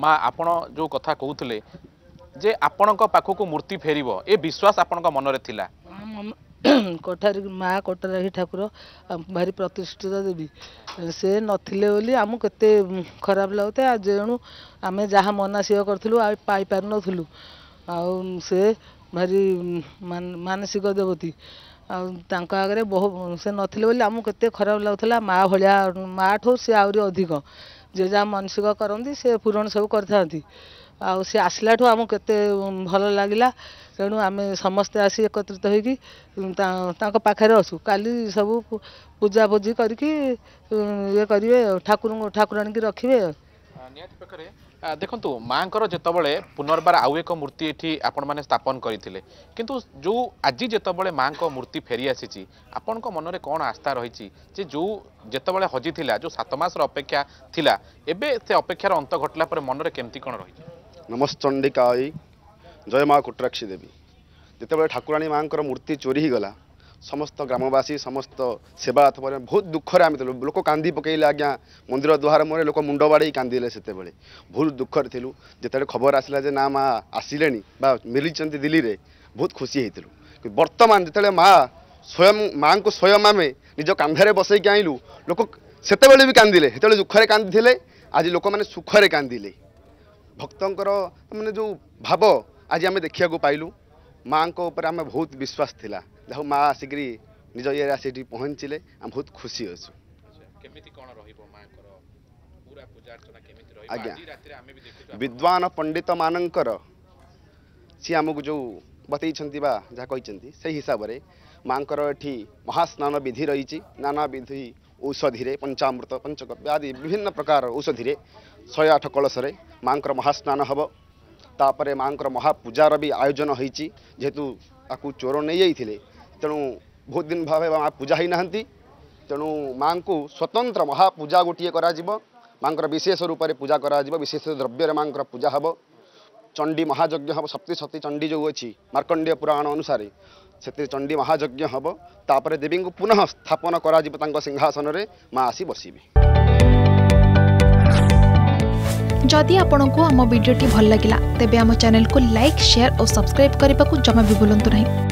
ମା ଆପଣ ଯେଉଁ କଥା କହୁଥିଲେ ଯେ ଆପଣଙ୍କ ପାଖକୁ ମୂର୍ତ୍ତି ଫେରିବ ଏ ବିଶ୍ୱାସ ଆପଣଙ୍କ ମନରେ ଥିଲା କୋଠାରୀ ମା କୋଟାରୀ ଠାକୁର ଭାରି ପ୍ରତିଷ୍ଠିତ ଦେବୀ ସେ ନଥିଲେ ବୋଲି ଆମକୁ କେତେ ଖରାପ ଲାଗୁଥାଏ ଆଉ ଯେଣୁ ଆମେ ଯାହା ମନାସିକ କରିଥିଲୁ ଆଉ ପାଇପାରୁନଥିଲୁ ଆଉ ସେ ଭାରି ମାନସିକ ଦେବତୀ ଆଉ ତାଙ୍କ ଆଗରେ ବହୁ ସେ ନଥିଲେ ବୋଲି ଆମକୁ କେତେ ଖରାପ ଲାଗୁଥିଲା ମା ଭଳିଆ ମାଠୁ ସେ ଆହୁରି ଅଧିକ ଯେଝା ମାନସିକ କରନ୍ତି ସେ ପୂରଣ ସବୁ କରିଥାନ୍ତି ଆଉ ସେ ଆସିଲାଠୁ ଆମକୁ କେତେ ଭଲ ଲାଗିଲା ତେଣୁ ଆମେ ସମସ୍ତେ ଆସି ଏକତ୍ରିତ ହୋଇକି ତାଙ୍କ ପାଖରେ ଅଛୁ କାଲି ସବୁ ପୂଜାପୂଜି କରିକି ଇଏ କରିବେ ଠାକୁରଙ୍କୁ ଠାକୁରାଣୀକି ରଖିବେ ନିହାତି ପାଖରେ ଦେଖନ୍ତୁ ମାଙ୍କର ଯେତେବେଳେ ପୁନର୍ବାର ଆଉ ଏକ ମୂର୍ତ୍ତି ଏଠି ଆପଣମାନେ ସ୍ଥାପନ କରିଥିଲେ କିନ୍ତୁ ଯେଉଁ ଆଜି ଯେତେବେଳେ ମାଙ୍କ ମୂର୍ତ୍ତି ଫେରି ଆସିଛି ଆପଣଙ୍କ ମନରେ କ'ଣ ଆସ୍ଥା ରହିଛି ଯେ ଯେଉଁ ଯେତେବେଳେ ହଜିଥିଲା ଯେଉଁ ସାତ ମାସର ଅପେକ୍ଷା ଥିଲା ଏବେ ସେ ଅପେକ୍ଷାର ଅନ୍ତ ଘଟିଲା ପରେ ମନରେ କେମିତି କ'ଣ ରହିଛି ନମଶ୍ଚଣ୍ଡିକାଇ ଜୟ ମା କୁଟ୍ରାକ୍ଷୀ ଦେବୀ ଯେତେବେଳେ ଠାକୁରାଣୀ ମାଙ୍କର ମୂର୍ତ୍ତି ଚୋରି ହେଇଗଲା সমস্ত গ্রামবাসী সমস্ত সেবা অথবা বহুত দুঃখরে আমি লু লোক কান্দি পকাইলে আজ্ঞা মন্দির দুয়ার মুহে লোক মুন্ড বাড়াই কান্দিলে সেতবে বহুত দুঃখরে লু যেতবে খবর আসলা যে না মা আসলে বা মিলিছেন দিল্লিরে বহুত খুশি হয়েছিল বর্তমান যেতবে মা স্বয়ং মা স্বয়ং আমি নিজ কান্ধে বসাইকি আইলু লোক সেতবে বি কান্দিলে সেতবে দুঃখরে কান্দিলে আজ লোক মানে সুখরে কান্দিলে ভক্তঙ্কর মানে যে ভাব আজ আমি দেখা পাইলু মাঙ্ক উপরে আমি বহুত বিশ্বাস লা मासिक निज इरिया आम बहुत खुसी असु विद्वान पण्डित मानंकर सि आमु जो बतै हिसाबले महास्नान विधि रहि नानी औषधिरे पंचामृत पञ्चकप्य आदि विभिन्न प्रकार औषधिले शे आठ कलसर माहास्न हे त माँ महापूजारि आयोजन हुन्छ जे चोर नै ତେଣୁ ବହୁତ ଦିନ ଭାବେ ମା ପୂଜା ହୋଇନାହାନ୍ତି ତେଣୁ ମାଙ୍କୁ ସ୍ୱତନ୍ତ୍ର ମହାପୂଜା ଗୋଟିଏ କରାଯିବ ମାଙ୍କର ବିଶେଷ ରୂପରେ ପୂଜା କରାଯିବ ବିଶେଷ ଦ୍ରବ୍ୟରେ ମାଙ୍କର ପୂଜା ହେବ ଚଣ୍ଡୀ ମହାଯଜ୍ଞ ହେବ ସପ୍ତି ସତୀ ଚଣ୍ଡୀ ଯେଉଁ ଅଛି ମାର୍କଣ୍ଡୀୟ ପୁରାଣ ଅନୁସାରେ ସେଥିରେ ଚଣ୍ଡୀ ମହାଯଜ୍ଞ ହେବ ତାପରେ ଦେବୀଙ୍କୁ ପୁନଃ ସ୍ଥାପନ କରାଯିବ ତାଙ୍କ ସିଂହାସନରେ ମା ଆସି ବସିବେ ଯଦି ଆପଣଙ୍କୁ ଆମ ଭିଡ଼ିଓଟି ଭଲ ଲାଗିଲା ତେବେ ଆମ ଚ୍ୟାନେଲକୁ ଲାଇକ୍ ସେୟାର ଓ ସବସ୍କ୍ରାଇବ୍ କରିବାକୁ ଜମା ବି ଭୁଲନ୍ତୁ ନାହିଁ